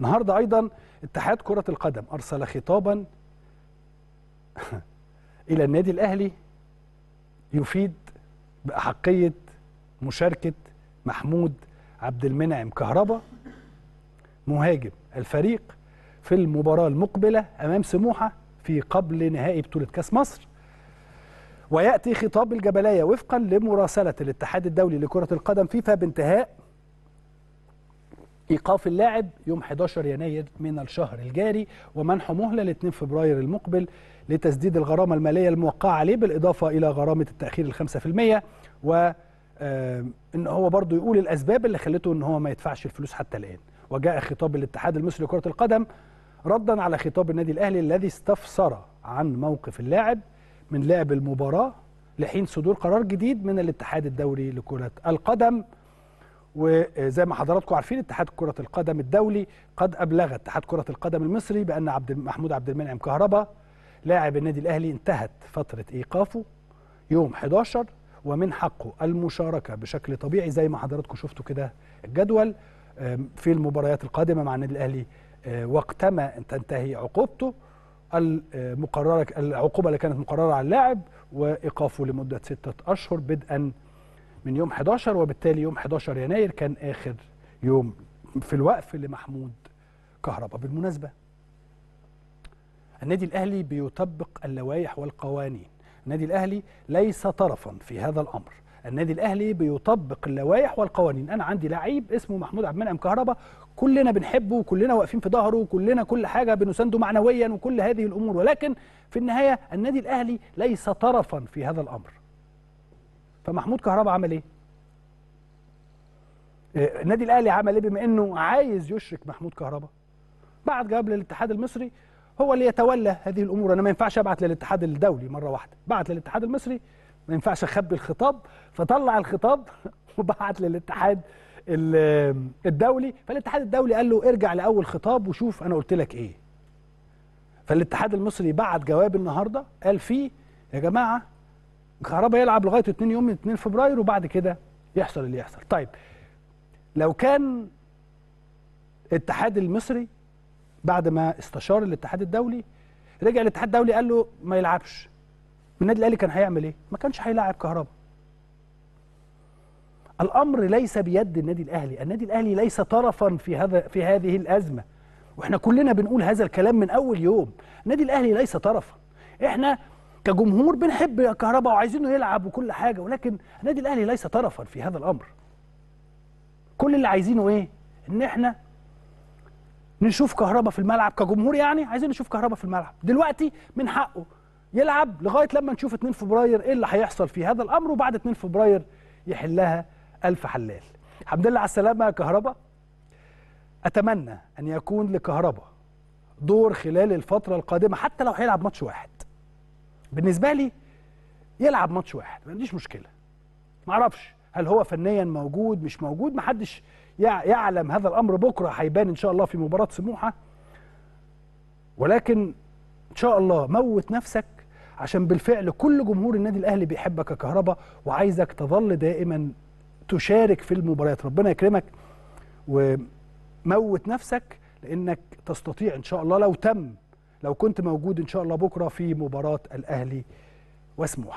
النهارده ايضا اتحاد كره القدم ارسل خطابا الى النادي الاهلي يفيد باحقيه مشاركه محمود عبد المنعم كهربا مهاجم الفريق في المباراه المقبله امام سموحه في قبل نهائي بطوله كاس مصر وياتي خطاب الجبلايه وفقا لمراسله الاتحاد الدولي لكره القدم فيفا بانتهاء ايقاف اللاعب يوم 11 يناير من الشهر الجاري ومنح مهله ل 2 فبراير المقبل لتسديد الغرامه الماليه الموقعه عليه بالاضافه الى غرامه التاخير ال 5% و آه، ان هو برضه يقول الاسباب اللي خلته ان هو ما يدفعش الفلوس حتى الان وجاء خطاب الاتحاد المصري لكره القدم ردا على خطاب النادي الاهلي الذي استفسر عن موقف اللاعب من لعب المباراه لحين صدور قرار جديد من الاتحاد الدولي لكره القدم وزي ما حضراتكم عارفين اتحاد كرة القدم الدولي قد أبلغ اتحاد كرة القدم المصري بأن عبد محمود عبد المنعم كهربا لاعب النادي الأهلي انتهت فترة إيقافه يوم 11 ومن حقه المشاركة بشكل طبيعي زي ما حضراتكم شفتوا كده الجدول في المباريات القادمة مع النادي الأهلي آه، وقتما تنتهي عقوبته المقررة العقوبة اللي كانت مقررة على اللاعب وإيقافه لمدة ستة أشهر بدءا من يوم 11 وبالتالي يوم 11 يناير كان آخر يوم في الوقف لمحمود كهرباء بالمناسبة النادي الأهلي بيطبق اللوائح والقوانين النادي الأهلي ليس طرفا في هذا الأمر النادي الأهلي بيطبق اللوائح والقوانين أنا عندي لعيب اسمه محمود عبد المنعم كهربا كلنا بنحبه وكلنا واقفين في ظهره وكلنا كل حاجة بنسانده معنويا وكل هذه الأمور ولكن في النهاية النادي الأهلي ليس طرفا في هذا الأمر فمحمود كهربا عمل ايه؟ النادي آه، الاهلي عمل ايه بما انه عايز يشرك محمود كهربا؟ بعد جواب للاتحاد المصري هو اللي يتولى هذه الامور انا ما ينفعش ابعت للاتحاد الدولي مره واحده بعت للاتحاد المصري ما ينفعش اخبي الخطاب فطلع الخطاب وبعت للاتحاد الدولي فالاتحاد الدولي قال له ارجع لاول خطاب وشوف انا قلت لك ايه فالاتحاد المصري بعت جواب النهارده قال فيه يا جماعه كهربا يلعب لغايه 2 يوم من 2 فبراير وبعد كده يحصل اللي يحصل طيب لو كان الاتحاد المصري بعد ما استشار الاتحاد الدولي رجع الاتحاد الدولي قال له ما يلعبش النادي الاهلي كان هيعمل ايه ما كانش هيلاعب كهربا الامر ليس بيد النادي الاهلي النادي الاهلي ليس طرفا في هذا في هذه الازمه واحنا كلنا بنقول هذا الكلام من اول يوم النادي الاهلي ليس طرفا احنا كجمهور بنحب كهربا وعايزينه يلعب وكل حاجه ولكن النادي الاهلي ليس طرفا في هذا الامر كل اللي عايزينه ايه ان احنا نشوف كهربا في الملعب كجمهور يعني عايزين نشوف كهربا في الملعب دلوقتي من حقه يلعب لغايه لما نشوف 2 فبراير ايه اللي هيحصل في هذا الامر وبعد 2 فبراير يحلها الف حلال الحمد لله على السلامه يا كهربا اتمنى ان يكون لكهربا دور خلال الفتره القادمه حتى لو هيلعب ماتش واحد بالنسبه لي يلعب ماتش واحد ما عنديش مشكله ما اعرفش هل هو فنيا موجود مش موجود ما حدش يعلم هذا الامر بكره هيبان ان شاء الله في مباراه سموحه ولكن ان شاء الله موت نفسك عشان بالفعل كل جمهور النادي الاهلي بيحبك يا كهربا وعايزك تظل دائما تشارك في المباريات ربنا يكرمك وموت نفسك لانك تستطيع ان شاء الله لو تم لو كنت موجود إن شاء الله بكرة في مباراة الأهلي وسموحة